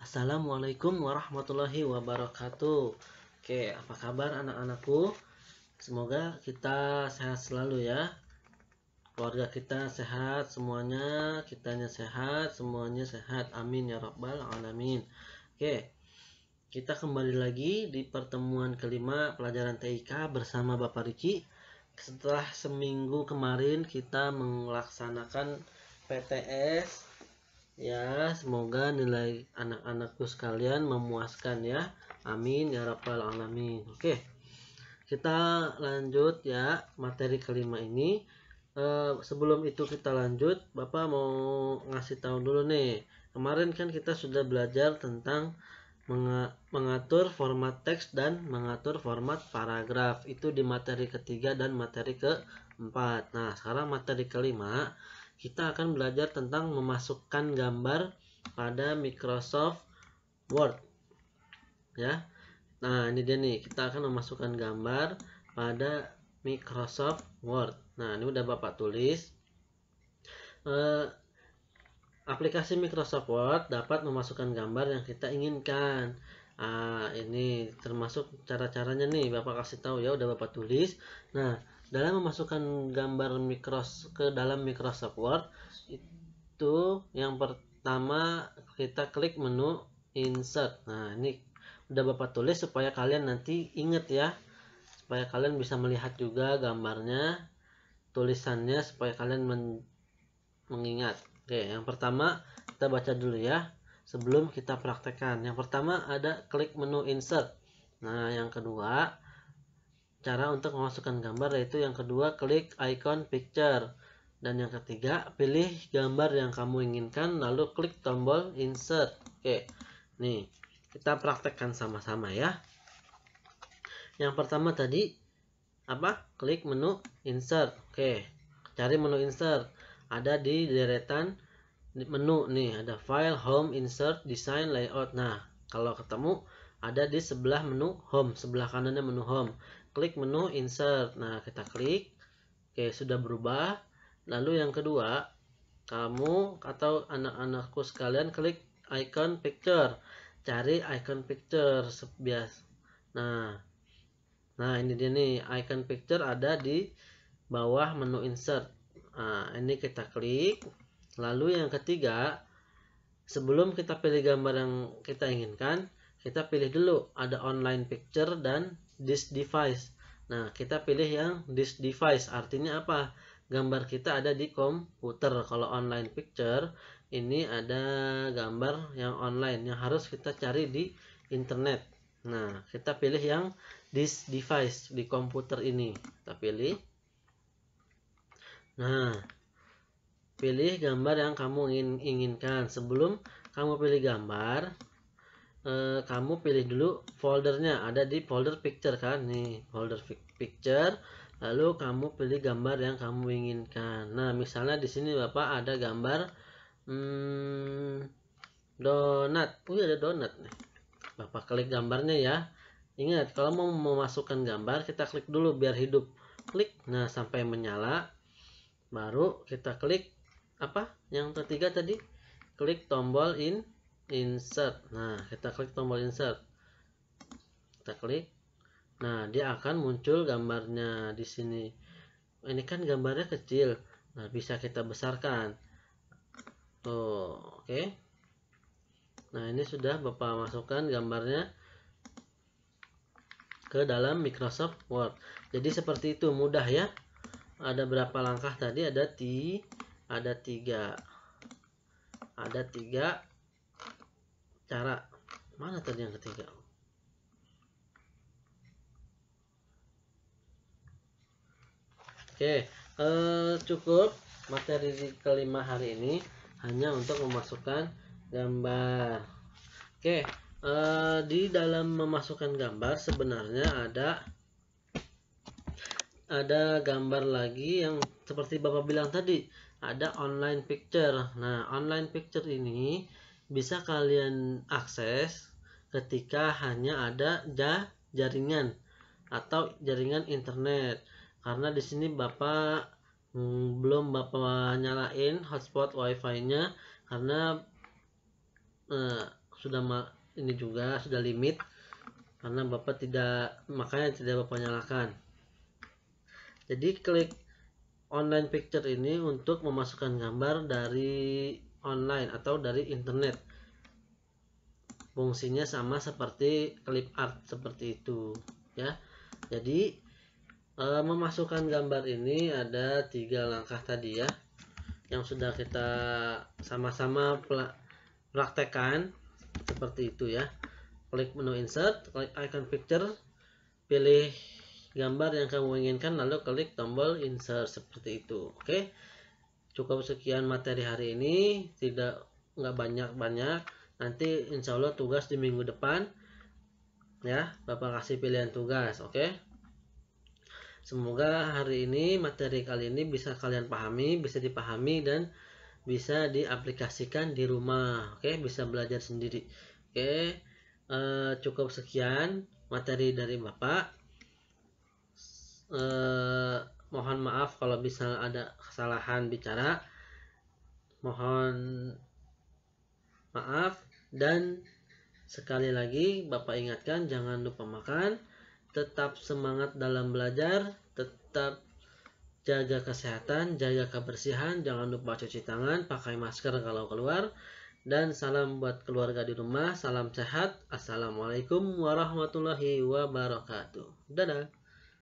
Assalamualaikum warahmatullahi wabarakatuh. Oke, apa kabar anak-anakku? Semoga kita sehat selalu ya. Keluarga kita sehat semuanya, kitanya sehat, semuanya sehat. Amin ya rabbal alamin. Oke. Kita kembali lagi di pertemuan kelima pelajaran TIK bersama Bapak Riki. Setelah seminggu kemarin kita melaksanakan PTS ya semoga nilai anak-anakku sekalian memuaskan ya amin ya rabbal alamin oke kita lanjut ya materi kelima ini e, sebelum itu kita lanjut bapak mau ngasih tahu dulu nih kemarin kan kita sudah belajar tentang mengatur format teks dan mengatur format paragraf itu di materi ketiga dan materi keempat nah sekarang materi kelima kita akan belajar tentang memasukkan gambar pada Microsoft Word. Ya. Nah, ini dia nih, kita akan memasukkan gambar pada Microsoft Word. Nah, ini udah Bapak tulis. E, aplikasi Microsoft Word dapat memasukkan gambar yang kita inginkan. Ah, ini termasuk cara-caranya nih Bapak kasih tahu ya udah Bapak tulis. Nah, dalam memasukkan gambar Microsoft ke dalam Microsoft Word itu yang pertama kita klik menu insert nah ini udah bapak tulis supaya kalian nanti inget ya supaya kalian bisa melihat juga gambarnya tulisannya supaya kalian men mengingat oke yang pertama kita baca dulu ya sebelum kita praktekkan yang pertama ada klik menu insert nah yang kedua cara untuk memasukkan gambar yaitu yang kedua klik icon picture dan yang ketiga pilih gambar yang kamu inginkan lalu klik tombol insert oke nih kita praktekkan sama-sama ya yang pertama tadi apa klik menu insert oke cari menu insert ada di deretan menu nih ada file home insert design layout nah kalau ketemu ada di sebelah menu home sebelah kanannya menu home klik menu insert. Nah, kita klik. Oke, sudah berubah. Lalu yang kedua, kamu atau anak-anakku sekalian klik icon picture. Cari icon picture sebias Nah, nah ini dia nih icon picture ada di bawah menu insert. Nah, ini kita klik. Lalu yang ketiga, sebelum kita pilih gambar yang kita inginkan, kita pilih dulu ada online picture dan this device. Nah, kita pilih yang this device. Artinya apa? Gambar kita ada di komputer. Kalau online picture, ini ada gambar yang online yang harus kita cari di internet. Nah, kita pilih yang this device di komputer ini. Kita pilih. Nah, pilih gambar yang kamu ingin inginkan. Sebelum kamu pilih gambar, eh, kamu pilih dulu foldernya ada di folder picture kan nih folder picture lalu kamu pilih gambar yang kamu inginkan nah misalnya di sini bapak ada gambar hmm, donat punya oh, ada donat nih bapak klik gambarnya ya ingat kalau mau memasukkan gambar kita klik dulu biar hidup klik nah sampai menyala baru kita klik apa yang ketiga tadi klik tombol in insert nah kita klik tombol insert kita klik nah dia akan muncul gambarnya di sini ini kan gambarnya kecil nah bisa kita besarkan tuh oke okay. nah ini sudah bapak masukkan gambarnya ke dalam Microsoft Word jadi seperti itu mudah ya ada berapa langkah tadi ada ti ada tiga ada tiga cara mana tadi yang ketiga oke eh, cukup materi kelima hari ini hanya untuk memasukkan gambar oke eh, di dalam memasukkan gambar sebenarnya ada ada gambar lagi yang seperti bapak bilang tadi ada online picture nah online picture ini bisa kalian akses ketika hanya ada jaringan atau jaringan internet karena di sini bapak hmm, belum bapak nyalain hotspot wifi-nya karena eh, sudah ini juga sudah limit karena bapak tidak makanya tidak bapak nyalakan jadi klik online picture ini untuk memasukkan gambar dari online atau dari internet fungsinya sama seperti clip art seperti itu ya jadi e, memasukkan gambar ini ada tiga langkah tadi ya yang sudah kita sama-sama praktekkan seperti itu ya klik menu insert klik icon picture pilih gambar yang kamu inginkan lalu klik tombol insert seperti itu oke okay? cukup sekian materi hari ini tidak nggak banyak-banyak nanti insya Allah tugas di minggu depan ya Bapak kasih pilihan tugas oke okay? semoga hari ini materi kali ini bisa kalian pahami bisa dipahami dan bisa diaplikasikan di rumah oke okay? bisa belajar sendiri oke okay? uh, eh, cukup sekian materi dari Bapak uh, mohon maaf kalau bisa ada kesalahan bicara mohon maaf dan sekali lagi Bapak ingatkan jangan lupa makan tetap semangat dalam belajar tetap jaga kesehatan jaga kebersihan jangan lupa cuci tangan pakai masker kalau keluar dan salam buat keluarga di rumah salam sehat assalamualaikum warahmatullahi wabarakatuh dadah